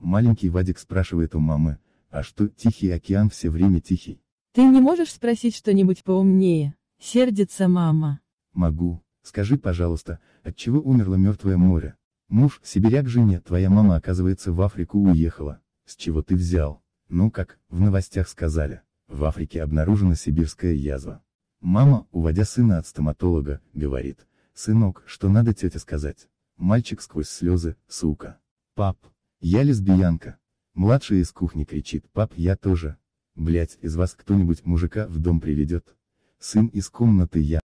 Маленький Вадик спрашивает у мамы, а что, Тихий океан все время тихий? Ты не можешь спросить что-нибудь поумнее? Сердится мама. Могу. Скажи, пожалуйста, от чего умерло мертвое море? Муж, сибиряк жене, твоя мама оказывается в Африку уехала. С чего ты взял? Ну как, в новостях сказали, в Африке обнаружена сибирская язва. Мама, уводя сына от стоматолога, говорит, сынок, что надо тете сказать? Мальчик сквозь слезы, сука. Пап, я лесбиянка. Младшая из кухни кричит, пап, я тоже. Блять, из вас кто-нибудь мужика в дом приведет. Сын из комнаты я.